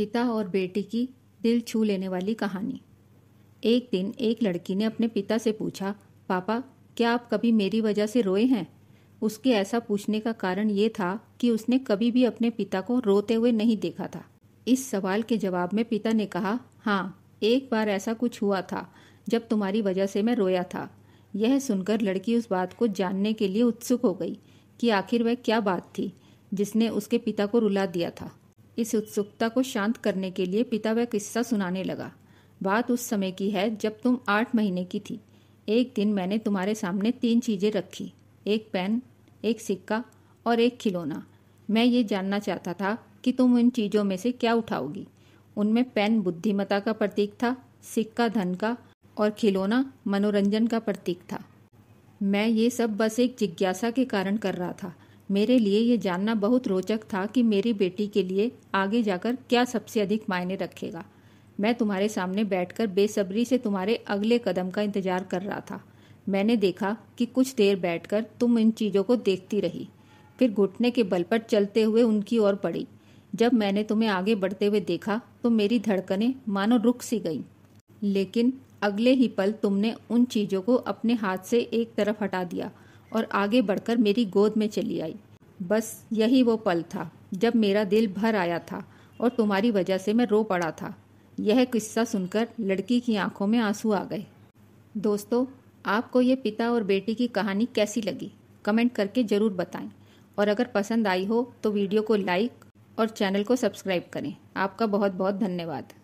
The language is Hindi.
पिता और बेटी की दिल छू लेने वाली कहानी एक दिन एक लड़की ने अपने पिता से पूछा पापा क्या आप कभी मेरी वजह से रोए हैं उसके ऐसा पूछने का कारण ये था कि उसने कभी भी अपने पिता को रोते हुए नहीं देखा था इस सवाल के जवाब में पिता ने कहा हाँ एक बार ऐसा कुछ हुआ था जब तुम्हारी वजह से मैं रोया था यह सुनकर लड़की उस बात को जानने के लिए उत्सुक हो गई कि आखिर वह क्या बात थी जिसने उसके पिता को रुला दिया था इस उत्सुकता को शांत करने के लिए पिता वह किस्सा सुनाने लगा बात उस समय की है जब तुम आठ महीने की थी एक दिन मैंने तुम्हारे सामने तीन चीज़ें रखी एक पेन एक सिक्का और एक खिलौना मैं ये जानना चाहता था कि तुम इन चीज़ों में से क्या उठाओगी उनमें पेन बुद्धिमता का प्रतीक था सिक्का धन का और खिलौना मनोरंजन का प्रतीक था मैं ये सब बस एक जिज्ञासा के कारण कर रहा था मेरे लिए ये जानना बहुत रोचक था कि मेरी बेटी के लिए आगे जाकर क्या सबसे अधिक मायने रखेगा मैं तुम्हारे सामने बैठकर बेसब्री से तुम्हारे अगले कदम का इंतजार कर रहा था मैंने देखा कि कुछ देर बैठकर तुम इन चीज़ों को देखती रही फिर घुटने के बल पर चलते हुए उनकी ओर पड़ी जब मैंने तुम्हें आगे बढ़ते हुए देखा तो मेरी धड़कने मानो रुक सी गई लेकिन अगले ही पल तुमने उन चीज़ों को अपने हाथ से एक तरफ हटा दिया और आगे बढ़कर मेरी गोद में चली आई बस यही वो पल था जब मेरा दिल भर आया था और तुम्हारी वजह से मैं रो पड़ा था यह किस्सा सुनकर लड़की की आंखों में आंसू आ गए दोस्तों आपको ये पिता और बेटी की कहानी कैसी लगी कमेंट करके ज़रूर बताएं और अगर पसंद आई हो तो वीडियो को लाइक और चैनल को सब्सक्राइब करें आपका बहुत बहुत धन्यवाद